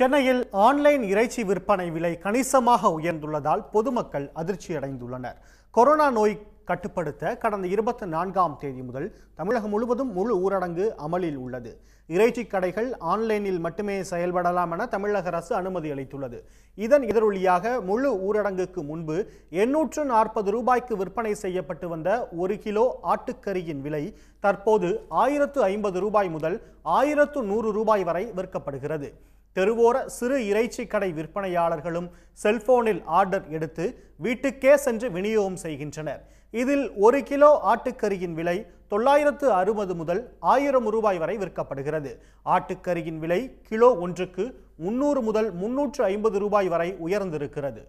சென்னையில் ஆன்லைன் இறைச்சி விற்பனை விலை கணிசமாக உயர்ந்துள்ளதால் பொதுமக்கள் அதிர்ச்சியடைந்துள்ளனர் கொரோனா நோய் கட்டுப்படுத்த கடந்த இருபத்தி நான்காம் தேதி முதல் தமிழகம் முழுவதும் முழு ஊரடங்கு அமலில் உள்ளது இறைச்சி கடைகள் ஆன்லைனில் மட்டுமே செயல்படலாம் என தமிழக அரசு அனுமதி அளித்துள்ளது இதன் எதிரொலியாக முழு ஊரடங்குக்கு முன்பு எண்ணூற்று நாற்பது ரூபாய்க்கு விற்பனை செய்யப்பட்டு வந்த ஒரு கிலோ ஆட்டுக்கரியின் விலை தற்போது ஆயிரத்து ஐம்பது ரூபாய் முதல் ஆயிரத்து நூறு ரூபாய் வரை விற்கப்படுகிறது தெருவோர சிறு இறைச்சி கடை விற்பனையாளர்களும் செல்போனில் ஆர்டர் எடுத்து வீட்டுக்கே சென்று விநியோகம் செய்கின்றனர் இதில் ஒரு கிலோ ஆட்டுக்கறியின் விலை தொள்ளாயிரத்து அறுபது முதல் ஆயிரம் ரூபாய் வரை விற்கப்படுகிறது ஆட்டுக்கறியின் விலை கிலோ ஒன்றுக்கு முன்னூறு முதல் முன்னூற்று ஐம்பது ரூபாய் வரை உயர்ந்திருக்கிறது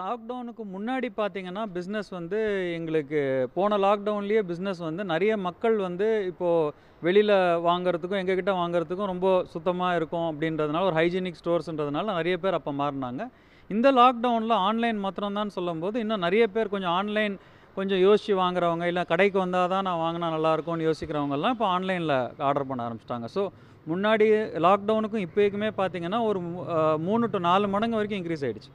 லாக்டவுனுக்கு முன்னாடி பார்த்தீங்கன்னா பிஸ்னஸ் வந்து எங்களுக்கு போன லாக்டவுன்லேயே பிஸ்னஸ் வந்து நிறைய மக்கள் வந்து இப்போது வெளியில் வாங்குறதுக்கும் எங்ககிட்ட வாங்கிறதுக்கும் ரொம்ப சுத்தமாக இருக்கும் அப்படின்றதுனால ஒரு ஹைஜீனிக் ஸ்டோர்ஸ்ன்றதுனால நிறைய பேர் அப்போ மாறினாங்க இந்த லாக்டவுனில் ஆன்லைன் மாத்திரம்தான் சொல்லும்போது இன்னும் நிறைய பேர் கொஞ்சம் ஆன்லைன் கொஞ்சம் யோசித்து வாங்குறவங்க இல்லை கடைக்கு வந்தால் தான் நான் வாங்கினா நல்லாயிருக்கும்னு யோசிக்கிறவங்கெல்லாம் இப்போ ஆன்லைனில் ஆர்டர் பண்ண ஆரம்பிச்சிட்டாங்க ஸோ முன்னாடி லாக்டவுனுக்கும் இப்போக்குமே பார்த்திங்கன்னா ஒரு மூணு டு நாலு மடங்கு வரைக்கும் இன்க்ரீஸ் ஆகிடுச்சு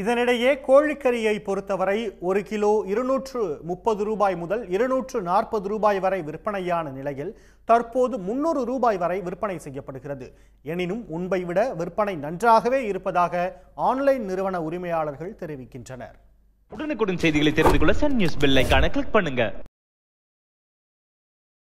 இதனிடையே கோழிக்கறியை பொறுத்தவரை ஒரு கிலோ இருநூற்று முப்பது ரூபாய் முதல் இருநூற்று நாற்பது ரூபாய் வரை விற்பனையான நிலையில் தற்போது முன்னூறு ரூபாய் வரை விற்பனை செய்யப்படுகிறது எனினும் முன்பை விட விற்பனை நன்றாகவே இருப்பதாக ஆன்லைன் நிறுவன உரிமையாளர்கள் தெரிவிக்கின்றனர் உடனுக்குடன் செய்திகளை தெரிந்து கொள்ள சன் நியூஸ் பில்லைக்கான கிளிக் பண்ணுங்க